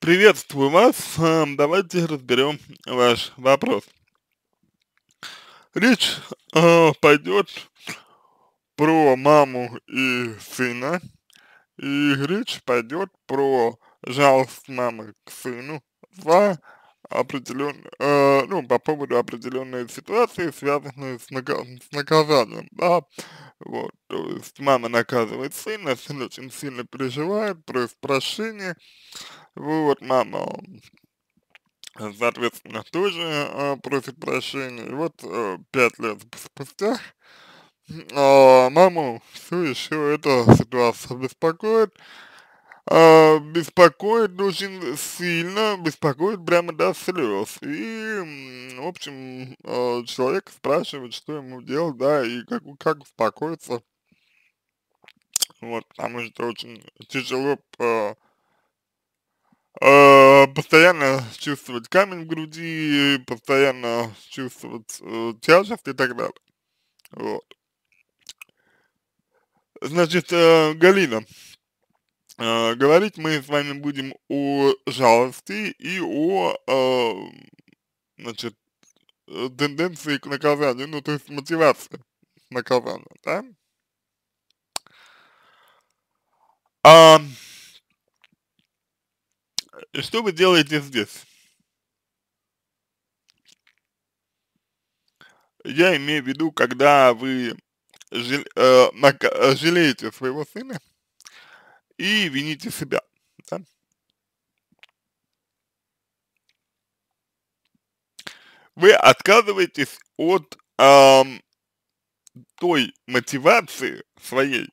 Приветствую вас. Хм, давайте разберем ваш вопрос. Речь э, пойдет про маму и сына, и речь пойдет про жалость мамы к сыну за определен, э, ну, по поводу определенной ситуации, связанной с, нак с наказанием, да, вот, то есть мама наказывает сына, сын очень сильно переживает, просит прощения, вот, мама, э, соответственно, тоже э, просит прощения, и вот э, пять лет спустя э, маму все еще эта ситуация беспокоит, а, беспокоит очень сильно, беспокоит прямо до слез. И, в общем, а, человек спрашивает, что ему делать, да, и как, как успокоиться. Вот, потому что очень тяжело э, э, постоянно чувствовать камень в груди, постоянно чувствовать э, тяжесть и так далее. Вот. Значит, э, Галина, Э, говорить мы с вами будем о жалости и о, э, значит, э, тенденции к наказанию, ну, то есть мотивации наказания, да? А, э, что вы делаете здесь? Я имею в виду, когда вы жал, э, жалеете своего сына, и вините себя. Да? Вы отказываетесь от эм, той мотивации своей,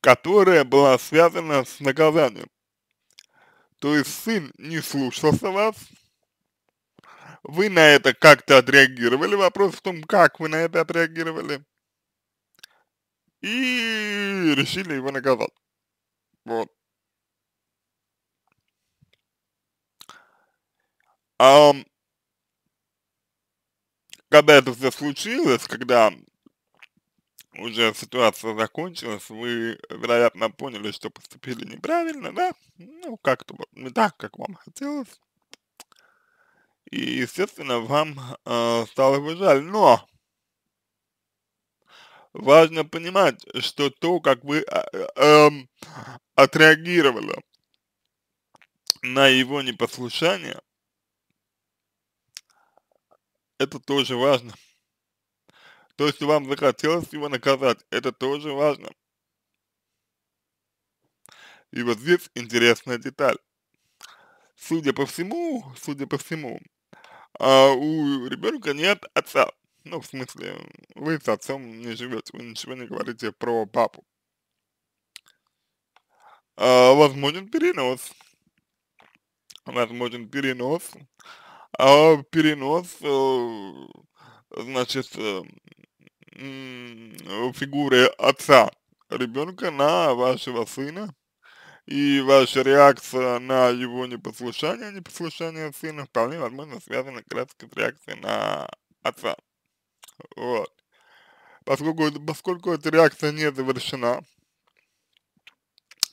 которая была связана с наказанием. То есть сын не слушался вас, вы на это как-то отреагировали, вопрос в том, как вы на это отреагировали, и решили его наказать. Вот. А, когда это все случилось, когда уже ситуация закончилась, вы, вероятно, поняли, что поступили неправильно, да? Ну, как-то вот не так, как вам хотелось. И, естественно, вам э, стало бы жаль. Но важно понимать, что то, как вы э, э, отреагировали на его непослушание, это тоже важно. То, что вам захотелось его наказать, это тоже важно. И вот здесь интересная деталь. Судя по всему, судя по всему, а у ребенка нет отца. Ну, в смысле, вы с отцом не живете, вы ничего не говорите про папу. А, возможен перенос. Возможен перенос. А перенос, э, значит, э, фигуры отца ребенка на вашего сына и ваша реакция на его непослушание, непослушание сына вполне возможно связана как раз с реакцией на отца вот. Поскольку, поскольку эта реакция не завершена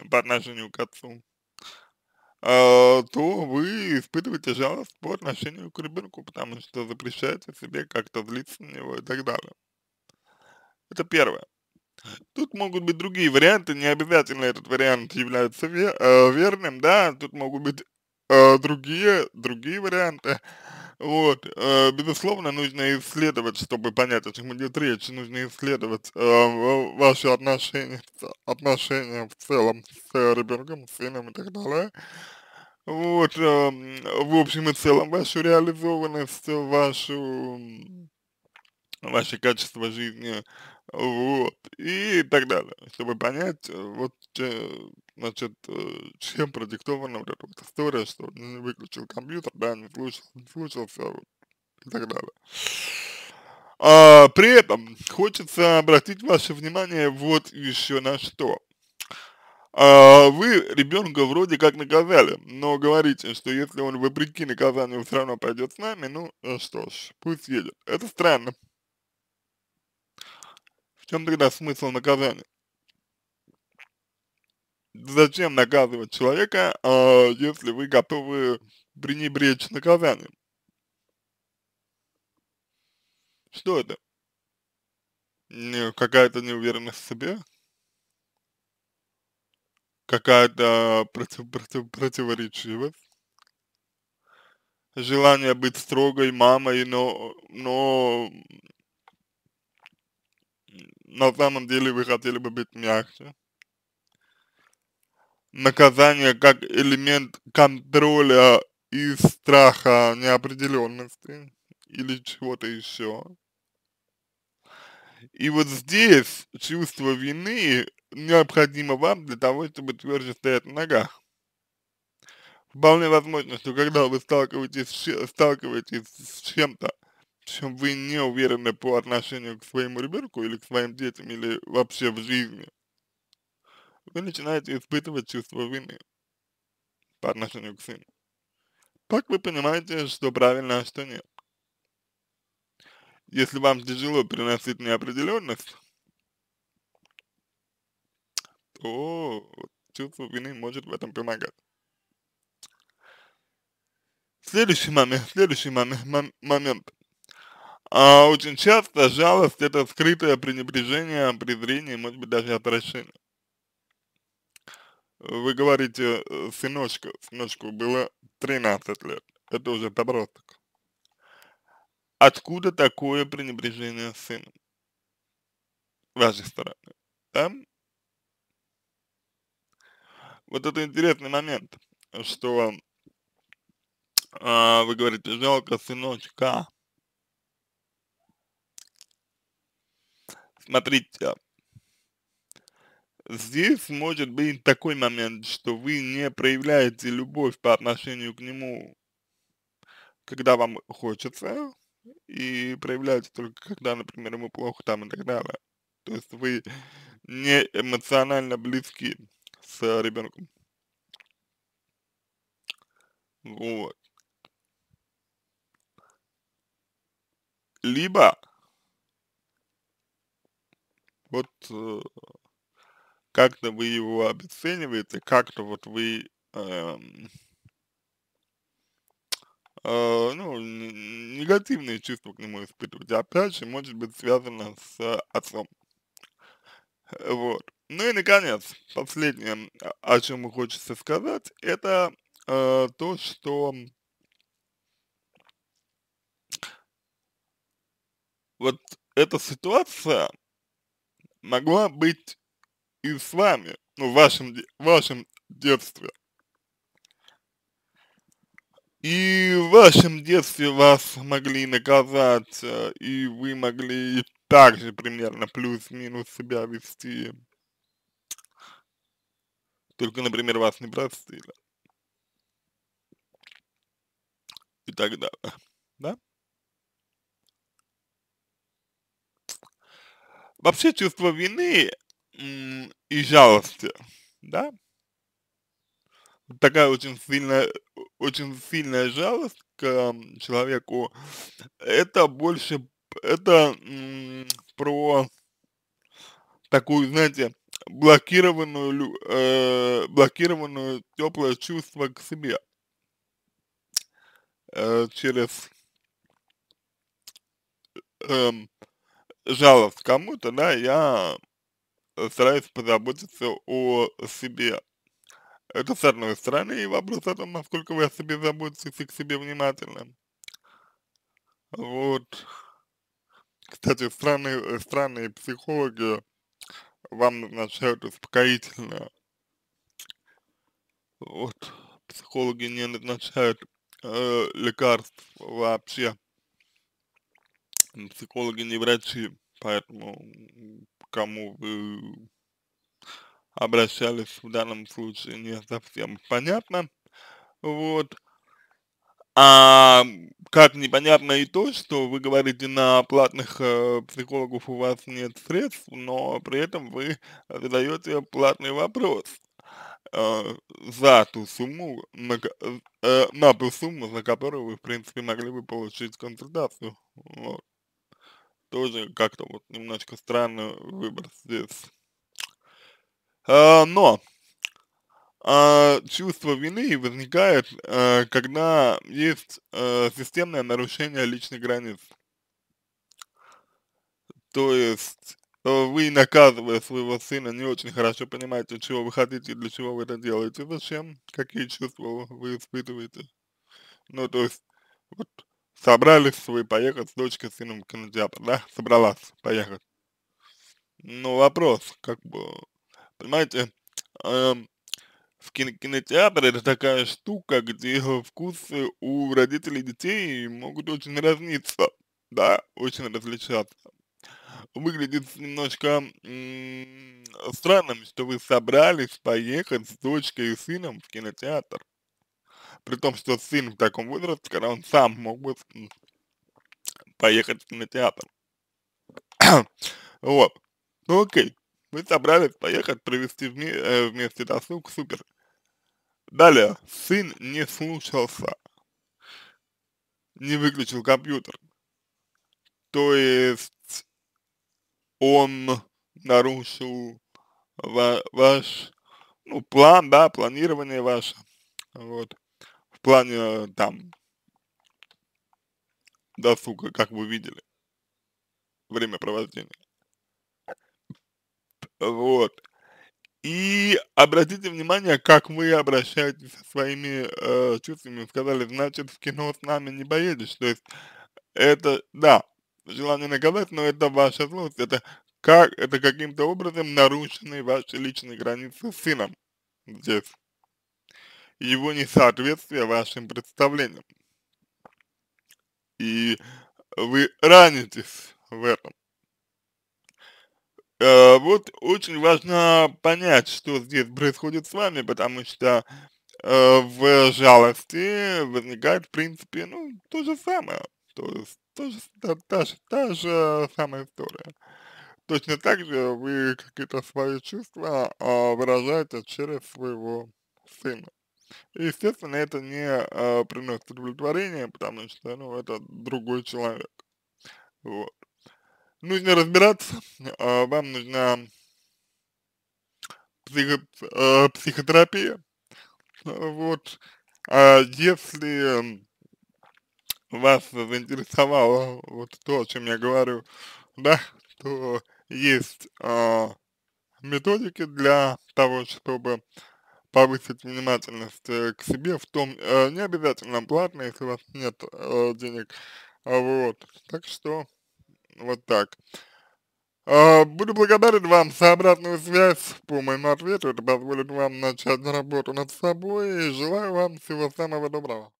по отношению к отцу, э, то вы испытываете жалость по отношению к ребенку, потому что запрещаете себе как-то злиться на него и так далее. Это первое. Тут могут быть другие варианты, не обязательно этот вариант является ве э, верным, да, тут могут быть Э, другие, другие варианты. Вот, э, безусловно, нужно исследовать, чтобы понять, о чем идет речь, нужно исследовать э, ваши отношения, отношения в целом с ребенком, с сыном и так далее. Вот, эм, в общем и целом, вашу реализованность, вашу, ваше качество жизни, вот, и так далее, чтобы понять, э, вот, э, значит, э, чем продиктована вот эта вот история, что не выключил компьютер, да, не слушался, не слушался и так далее. А, при этом хочется обратить ваше внимание вот еще на что. А, вы ребенка вроде как наказали, но говорите, что если он вопреки наказанию все равно пойдет с нами, ну что ж, пусть едет. Это странно, чем тогда смысл наказания? Зачем наказывать человека, а, если вы готовы пренебречь наказанием? Что это? какая-то неуверенность в себе? Какая-то против, против, противоречивость? Желание быть строгой мамой, но, но на самом деле вы хотели бы быть мягче. Наказание как элемент контроля и страха неопределенности или чего-то еще. И вот здесь чувство вины необходимо вам для того, чтобы тверже стоять на ногах. Вполне возможно, что когда вы сталкиваетесь, сталкиваетесь с чем-то, чем вы не уверены по отношению к своему ребенку или к своим детям, или вообще в жизни, вы начинаете испытывать чувство вины по отношению к сыну. Как вы понимаете, что правильно, а что нет? Если вам тяжело переносить неопределенность, то чувство вины может в этом помогать. Следующий момент, следующий мом момент а, очень часто жалость это скрытое пренебрежение, презрение, может быть даже отвращение. Вы говорите, э, сыночка, сыночку было 13 лет, это уже подросток. Откуда такое пренебрежение сыном? Вашей стороны, да? Вот это интересный момент, что э, вы говорите, жалко сыночка, Смотрите, здесь может быть такой момент, что вы не проявляете любовь по отношению к нему, когда вам хочется, и проявляете только когда, например, ему плохо там и так далее. То есть вы не эмоционально близки с ребенком. Вот. Либо вот э, как-то вы его обесцениваете, как-то вот вы э, э, ну, негативные чувства к нему испытываете, опять же, может быть связано с отцом. Вот. Ну и, наконец, последнее, о чем хочется сказать, это э, то, что вот эта ситуация, могла быть и с вами, ну, в вашем, в вашем детстве. И в вашем детстве вас могли наказать, э, и вы могли также примерно плюс-минус себя вести. Только, например, вас не простили. И так далее. вообще чувство вины и жалости, да? Такая очень сильная, очень сильная жалость к человеку. Это больше, это про такую, знаете, блокированную, э, блокированную теплое чувство к себе э, через э, эм, жаловаться кому-то, да, я э, стараюсь позаботиться о себе. Это с одной стороны, и вопрос о том, насколько вы о себе заботитесь и к себе внимательны Вот. Кстати, странные, э, странные психологи вам назначают успокоительное. Вот. Психологи не назначают э, лекарств вообще психологи не врачи, поэтому кому вы обращались в данном случае не совсем понятно. Вот. А как непонятно и то, что вы говорите, на платных э, психологов у вас нет средств, но при этом вы задаете платный вопрос э, за ту сумму, на, э, на ту сумму, за которую вы, в принципе, могли бы получить консультацию. Вот тоже как-то вот немножко странный выбор здесь. А, но а, чувство вины возникает, а, когда есть а, системное нарушение личных границ. То есть э, вы, наказывая своего сына, не очень хорошо понимаете, чего вы хотите, для чего вы это делаете, зачем, какие чувства вы испытываете. Ну, то есть, вот собрались вы поехать с дочкой, сыном в кинотеатр, да? Собралась поехать. Но ну, вопрос, как бы, понимаете, эм, в кино кинотеатр это такая штука, где вкусы у родителей детей могут очень разниться, да, очень различаться. Выглядит немножко странным, что вы собрались поехать с дочкой и сыном в кинотеатр при том, что сын в таком возрасте, когда он сам мог бы поехать в кинотеатр. вот. Ну окей, вы собрались поехать провести вми э, вместе досуг, супер. Далее, сын не слушался, не выключил компьютер. То есть он нарушил ва ваш ну, план, да, планирование ваше. Вот в плане э, там досуга, как вы видели, время провождения. Вот. И обратите внимание, как вы обращаетесь со своими э, чувствами. Сказали, значит, в кино с нами не поедешь. То есть это, да, желание наказать, но это ваша злость. Это как, это каким-то образом нарушены ваши личные границы с сыном здесь его несоответствие вашим представлениям. И вы ранитесь в этом. Э, вот очень важно понять, что здесь происходит с вами, потому что э, в жалости возникает, в принципе, ну, то же самое. То есть, то же, та, та, же, та же самая история. Точно так же вы какие-то свои чувства э, выражаете через своего сына. Естественно, это не э, приносит удовлетворения, потому что, ну, это другой человек. Вот. Нужно разбираться, э, вам нужна психо, э, психотерапия. Вот, э, если вас заинтересовало вот то, о чем я говорю, да, то есть э, методики для того, чтобы повысить внимательность э, к себе в том, э, не обязательно платно, если у вас нет э, денег, а, вот, так что вот так. Э, буду благодарен вам за обратную связь по моему ответу, это позволит вам начать работу над собой и желаю вам всего самого доброго.